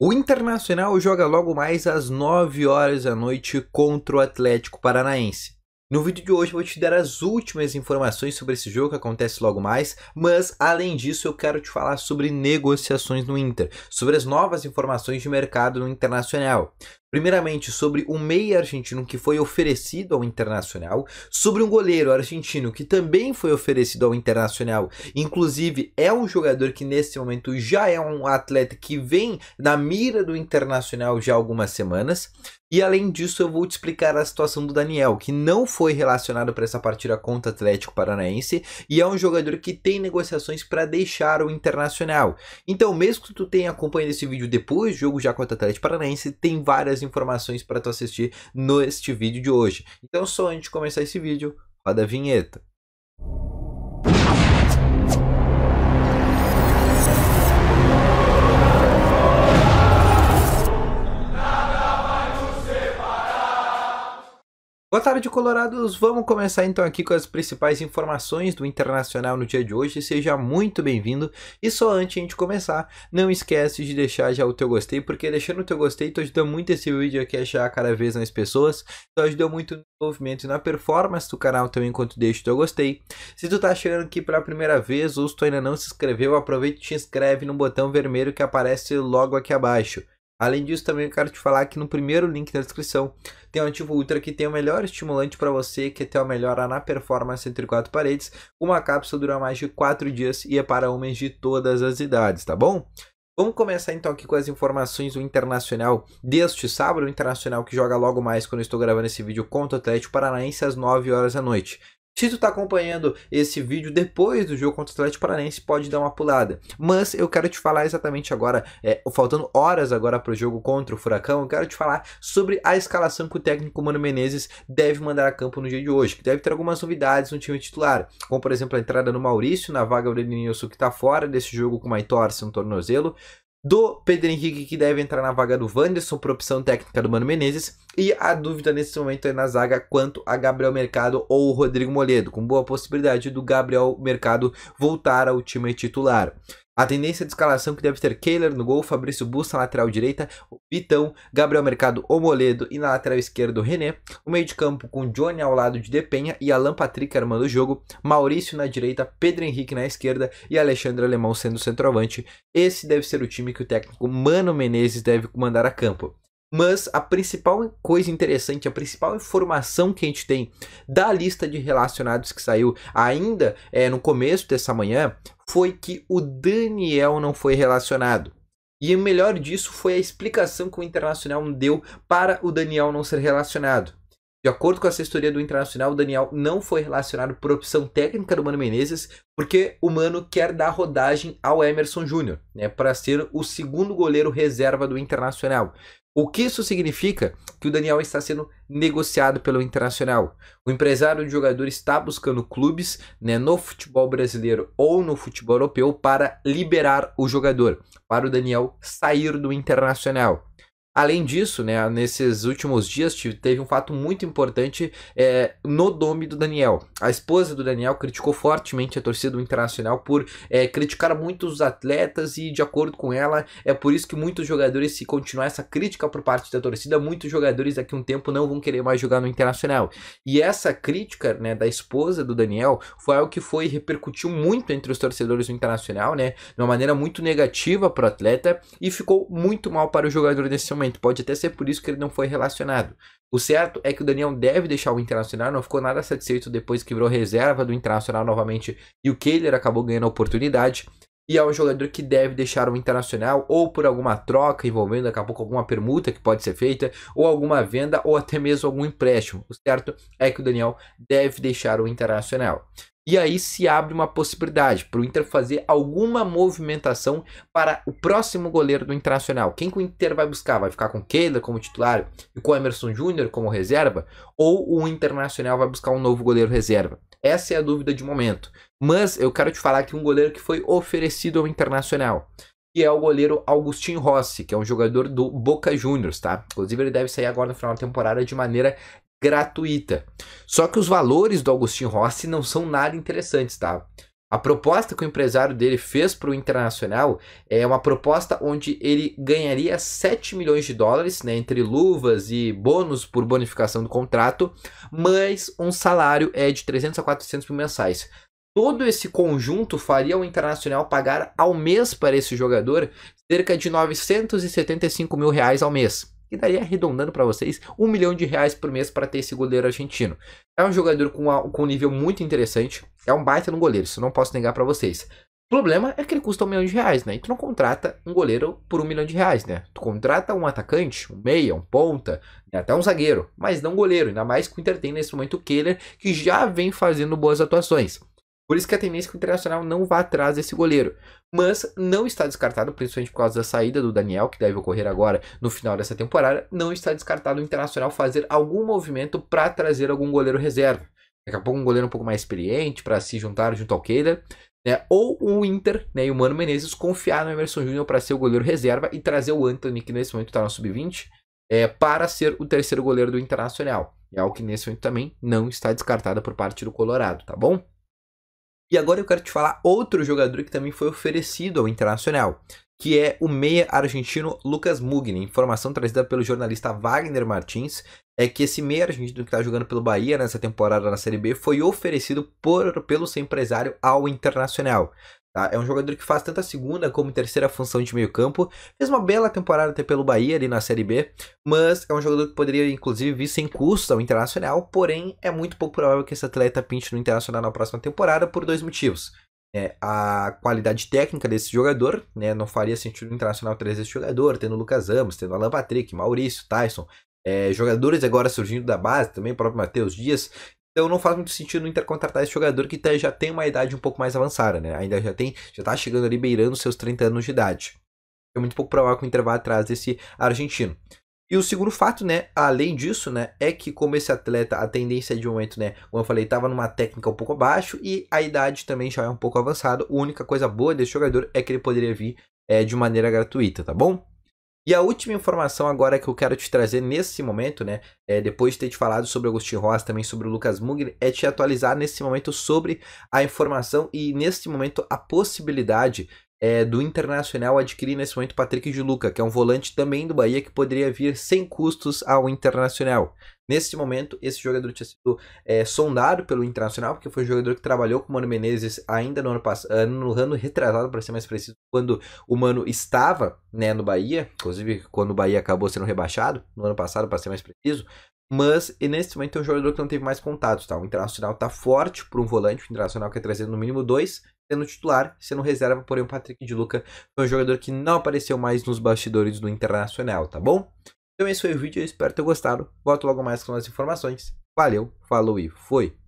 O Internacional joga logo mais às 9 horas da noite contra o Atlético Paranaense. No vídeo de hoje eu vou te dar as últimas informações sobre esse jogo que acontece logo mais, mas além disso eu quero te falar sobre negociações no Inter, sobre as novas informações de mercado no Internacional. Primeiramente, sobre um meia argentino que foi oferecido ao Internacional, sobre um goleiro argentino que também foi oferecido ao Internacional, inclusive é um jogador que nesse momento já é um atleta que vem na mira do Internacional já há algumas semanas. E além disso, eu vou te explicar a situação do Daniel, que não foi relacionado para essa partida contra o Atlético Paranaense e é um jogador que tem negociações para deixar o Internacional. Então, mesmo que tu tenha acompanhado esse vídeo depois do jogo já contra o Atlético Paranaense, tem várias informações para tu assistir neste vídeo de hoje. Então só antes de começar esse vídeo, roda a vinheta. Boa tarde, colorados! Vamos começar então aqui com as principais informações do Internacional no dia de hoje. Seja muito bem-vindo! E só antes de a gente começar, não esquece de deixar já o teu gostei, porque deixando o teu gostei tu ajuda muito esse vídeo aqui a chegar cada vez mais pessoas, tu ajuda muito no desenvolvimento e na performance do canal também enquanto deixa o teu gostei. Se tu tá chegando aqui pela primeira vez ou se tu ainda não se inscreveu, aproveita e te inscreve no botão vermelho que aparece logo aqui abaixo. Além disso, também quero te falar que no primeiro link da descrição tem o Ativo Ultra que tem o melhor estimulante para você, que é ter uma melhora na performance entre quatro paredes. Uma cápsula dura mais de 4 dias e é para homens de todas as idades, tá bom? Vamos começar então aqui com as informações do Internacional deste sábado, o Internacional que joga logo mais quando eu estou gravando esse vídeo contra o Atlético Paranaense às 9 horas da noite. Se tu tá acompanhando esse vídeo depois do jogo contra o Atlético Paranense, pode dar uma pulada. Mas eu quero te falar exatamente agora, é, faltando horas agora pro jogo contra o Furacão, eu quero te falar sobre a escalação que o técnico Mano Menezes deve mandar a campo no dia de hoje, que deve ter algumas novidades no time titular, como por exemplo a entrada no Maurício, na vaga do Edenilson que tá fora desse jogo com uma entorse no tornozelo, do Pedro Henrique, que deve entrar na vaga do Wanderson, por opção técnica do Mano Menezes. E a dúvida nesse momento é na zaga quanto a Gabriel Mercado ou o Rodrigo Moledo, com boa possibilidade do Gabriel Mercado voltar ao time titular. A tendência de escalação que deve ter Kehler no gol, Fabrício Busta na lateral direita, Vitão, Gabriel Mercado Omoledo e na lateral esquerda o René. O meio de campo com Johnny ao lado de Depenha e Alan Patrick armando o jogo, Maurício na direita, Pedro Henrique na esquerda e Alexandre Alemão sendo centroavante. Esse deve ser o time que o técnico Mano Menezes deve comandar a campo. Mas a principal coisa interessante, a principal informação que a gente tem da lista de relacionados que saiu ainda é, no começo dessa manhã foi que o Daniel não foi relacionado. E o melhor disso foi a explicação que o Internacional deu para o Daniel não ser relacionado. De acordo com a assessoria do Internacional, o Daniel não foi relacionado por opção técnica do Mano Menezes, porque o Mano quer dar rodagem ao Emerson Júnior, né, para ser o segundo goleiro reserva do Internacional. O que isso significa? Que o Daniel está sendo negociado pelo Internacional. O empresário do jogador está buscando clubes né, no futebol brasileiro ou no futebol europeu para liberar o jogador, para o Daniel sair do Internacional. Além disso, né, nesses últimos dias teve um fato muito importante é, no nome do Daniel. A esposa do Daniel criticou fortemente a torcida do Internacional por é, criticar muitos atletas e, de acordo com ela, é por isso que muitos jogadores, se continuar essa crítica por parte da torcida, muitos jogadores daqui a um tempo não vão querer mais jogar no Internacional. E essa crítica né, da esposa do Daniel foi algo que foi repercutiu muito entre os torcedores do Internacional, né, de uma maneira muito negativa para o atleta e ficou muito mal para o jogador nesse momento momento. Pode até ser por isso que ele não foi relacionado. O certo é que o Daniel deve deixar o Internacional, não ficou nada satisfeito depois que virou reserva do Internacional novamente e o Kehler acabou ganhando a oportunidade. E é um jogador que deve deixar o Internacional ou por alguma troca envolvendo daqui a pouco alguma permuta que pode ser feita, ou alguma venda, ou até mesmo algum empréstimo. O certo é que o Daniel deve deixar o Internacional. E aí se abre uma possibilidade para o Inter fazer alguma movimentação para o próximo goleiro do Internacional. Quem que o Inter vai buscar? Vai ficar com Keila como titular e com Emerson Júnior como reserva? Ou o Internacional vai buscar um novo goleiro reserva? Essa é a dúvida de momento. Mas eu quero te falar que um goleiro que foi oferecido ao Internacional que é o goleiro Augustin Rossi, que é um jogador do Boca Juniors, tá? Inclusive ele deve sair agora no final da temporada de maneira gratuita. Só que os valores do Agostinho Rossi não são nada interessantes, tá? A proposta que o empresário dele fez para o Internacional é uma proposta onde ele ganharia 7 milhões de dólares, né, entre luvas e bônus por bonificação do contrato, mas um salário é de 300 a 400 mil mensais. Todo esse conjunto faria o Internacional pagar ao mês para esse jogador cerca de 975 mil reais ao mês e daria arredondando para vocês um milhão de reais por mês para ter esse goleiro argentino. É um jogador com, uma, com um nível muito interessante, é um baita no goleiro, isso não posso negar para vocês. O problema é que ele custa um milhão de reais, né? E tu não contrata um goleiro por um milhão de reais, né? Tu contrata um atacante, um meia, um ponta, né? até um zagueiro, mas não goleiro, ainda mais que o Inter tem nesse momento o Keller, que já vem fazendo boas atuações. Por isso que a tendência é que o Internacional não vá atrás desse goleiro. Mas não está descartado, principalmente por causa da saída do Daniel, que deve ocorrer agora no final dessa temporada, não está descartado o Internacional fazer algum movimento para trazer algum goleiro reserva. Daqui a pouco um goleiro um pouco mais experiente para se juntar junto ao Keila. Né? Ou o Inter né, e o Mano Menezes confiar no Emerson Júnior para ser o goleiro reserva e trazer o Anthony, que nesse momento está no sub-20, é, para ser o terceiro goleiro do Internacional. É algo que nesse momento também não está descartado por parte do Colorado, tá bom? E agora eu quero te falar outro jogador que também foi oferecido ao Internacional, que é o meia argentino Lucas Mugni. Informação trazida pelo jornalista Wagner Martins é que esse meia argentino que está jogando pelo Bahia nessa temporada na Série B foi oferecido por, pelo seu empresário ao Internacional. Tá? É um jogador que faz tanto a segunda como terceira função de meio campo. Fez uma bela temporada até pelo Bahia ali na Série B, mas é um jogador que poderia inclusive vir sem custo ao Internacional, porém é muito pouco provável que esse atleta pinte no Internacional na próxima temporada por dois motivos. É, a qualidade técnica desse jogador, né, não faria sentido o Internacional trazer esse jogador, tendo o Lucas Ramos, tendo Alan Patrick, Maurício, Tyson, é, jogadores agora surgindo da base também, o próprio Matheus Dias. Então não faz muito sentido no Inter contratar esse jogador que tá, já tem uma idade um pouco mais avançada, né? Ainda já tem, já tá chegando ali beirando seus 30 anos de idade. É muito pouco provável que o Inter vá atrás desse argentino. E o segundo fato, né, além disso, né, é que como esse atleta, a tendência de momento, né, como eu falei, estava numa técnica um pouco abaixo e a idade também já é um pouco avançada. A única coisa boa desse jogador é que ele poderia vir é, de maneira gratuita, tá bom? E a última informação agora que eu quero te trazer nesse momento, né? É, depois de ter te falado sobre Agostinho Ross, também sobre o Lucas Mugler, é te atualizar nesse momento sobre a informação e nesse momento a possibilidade é, do Internacional adquirir nesse momento Patrick de Luca, que é um volante também do Bahia que poderia vir sem custos ao Internacional. Nesse momento, esse jogador tinha sido é, sondado pelo Internacional, porque foi um jogador que trabalhou com o Mano Menezes ainda no ano passado, ah, no ano retrasado, para ser mais preciso, quando o Mano estava né, no Bahia, inclusive quando o Bahia acabou sendo rebaixado, no ano passado, para ser mais preciso. Mas nesse momento é um jogador que não teve mais contatos, tá? O Internacional está forte para um volante, o Internacional quer trazer no mínimo dois, sendo titular, sendo reserva, porém o Patrick de Luca foi um jogador que não apareceu mais nos bastidores do Internacional, tá bom? Então esse foi o vídeo, eu espero ter gostado. Volto logo mais com as informações. Valeu, falou e fui!